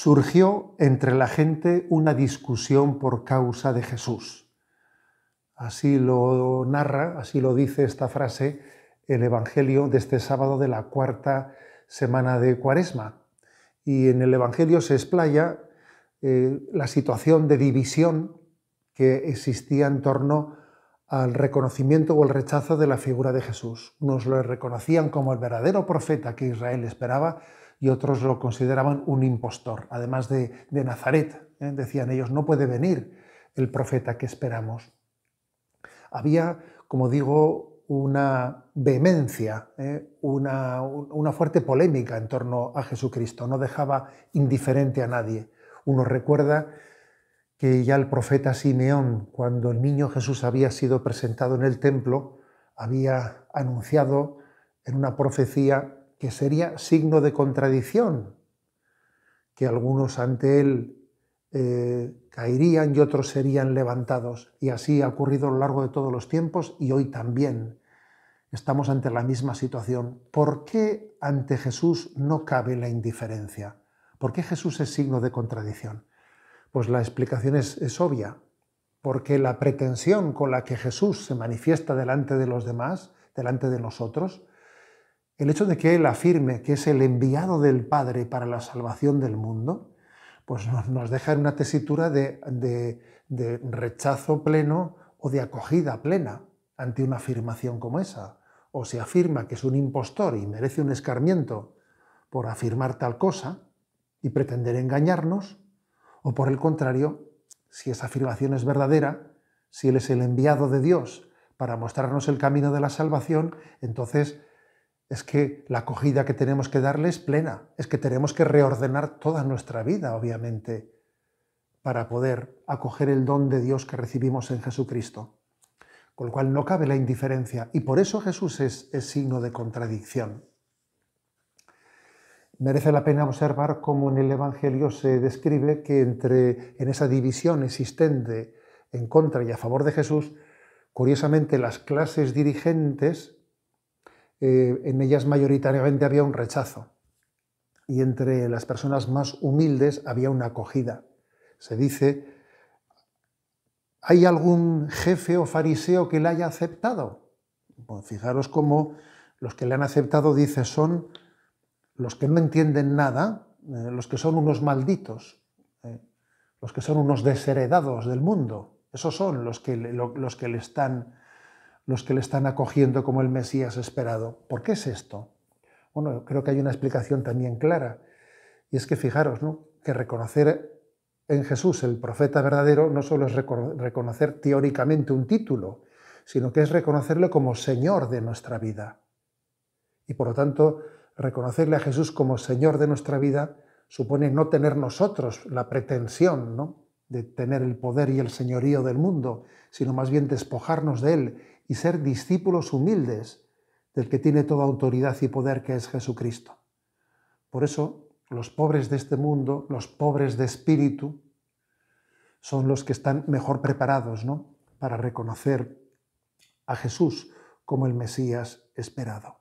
surgió entre la gente una discusión por causa de Jesús. Así lo narra, así lo dice esta frase el Evangelio de este sábado de la cuarta semana de Cuaresma. Y en el Evangelio se explaya eh, la situación de división que existía en torno al reconocimiento o el rechazo de la figura de Jesús. Nos lo reconocían como el verdadero profeta que Israel esperaba, y otros lo consideraban un impostor, además de, Nazaret. ¿eh? Decían ellos, no puede venir el profeta que esperamos. Había, como digo, una vehemencia, ¿eh? una, una fuerte polémica en torno a Jesucristo, no dejaba indiferente a nadie. Uno recuerda que ya el profeta Simeón, cuando el niño Jesús había sido presentado en el templo, había anunciado en una profecía que sería signo de contradicción, que algunos ante él eh, caerían y otros serían levantados. Y así ha ocurrido a lo largo de todos los tiempos y hoy también estamos ante la misma situación. ¿Por qué ante Jesús no cabe la indiferencia? ¿Por qué Jesús es signo de contradicción? Pues la explicación es, es obvia, porque la pretensión con la que Jesús se manifiesta delante de los demás, delante de nosotros, el hecho de que Él afirme que es el enviado del Padre para la salvación del mundo, pues nos, deja en una tesitura de, de rechazo pleno o de acogida plena ante una afirmación como esa. O se afirma que es un impostor y merece un escarmiento por afirmar tal cosa y pretender engañarnos, o por el contrario, si esa afirmación es verdadera, si Él es el enviado de Dios para mostrarnos el camino de la salvación, entonces es que la acogida que tenemos que darle es plena, es que tenemos que reordenar toda nuestra vida, obviamente, para poder acoger el don de Dios que recibimos en Jesucristo. Con lo cual no cabe la indiferencia y por eso Jesús es, el signo de contradicción. Merece la pena observar cómo en el Evangelio se describe que entre, en esa división existente en contra y a favor de Jesús, curiosamente las clases dirigentes eh, en ellas mayoritariamente había un rechazo y entre las personas más humildes había una acogida. Se dice, ¿hay algún jefe o fariseo que le haya aceptado? fijaros cómo los que le han aceptado, dice, son los que no entienden nada, eh, los que son unos malditos, eh, los que son unos desheredados del mundo. Esos son los que los que le están los que le están acogiendo como el Mesías esperado. ¿Por qué es esto? Bueno, creo que hay una explicación también clara. Y es que fijaros, que reconocer en Jesús el profeta verdadero no solo es reconocer teóricamente un título, sino que es reconocerlo como Señor de nuestra vida. Y por lo tanto, reconocerle a Jesús como Señor de nuestra vida supone no tener nosotros la pretensión de tener el poder y el señorío del mundo, sino más bien despojarnos de Él y ser discípulos humildes del que tiene toda autoridad y poder, que es Jesucristo. Por eso, los pobres de este mundo, los pobres de espíritu, son los que están mejor preparados ¿no? para reconocer a Jesús como el Mesías esperado.